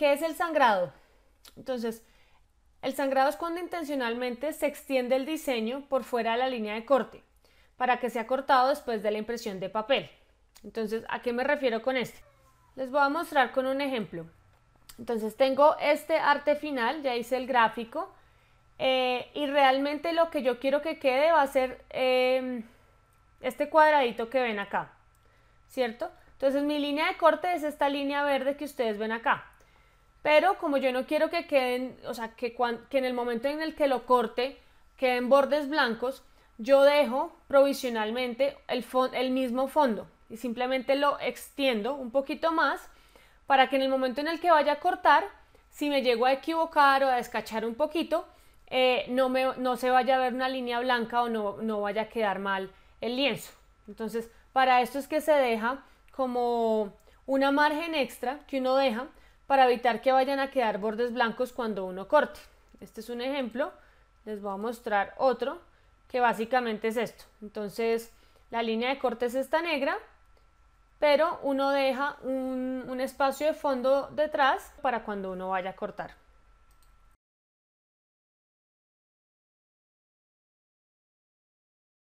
¿Qué es el sangrado? Entonces, el sangrado es cuando intencionalmente se extiende el diseño por fuera de la línea de corte para que sea cortado después de la impresión de papel. Entonces, ¿a qué me refiero con este? Les voy a mostrar con un ejemplo. Entonces, tengo este arte final, ya hice el gráfico, eh, y realmente lo que yo quiero que quede va a ser em, este cuadradito que ven acá, ¿cierto? Entonces, mi línea de corte es esta línea verde que ustedes ven acá. Pero como yo no quiero que queden, o sea, que, en el momento en el que lo corte queden bordes blancos, yo dejo provisionalmente el, el mismo fondo y simplemente lo extiendo un poquito más para que en el momento en el que vaya a cortar, si me llego a equivocar o a descachar un poquito, eh, no, no, se vaya a ver una línea blanca o no, no, vaya a quedar mal el lienzo. Entonces, para esto es que se deja como una margen extra que uno deja para evitar que vayan a quedar bordes blancos cuando uno corte. Este es un ejemplo, les voy a mostrar otro que básicamente es esto. Entonces la línea de corte es esta negra, pero uno deja un, un espacio de fondo detrás para cuando uno vaya a cortar.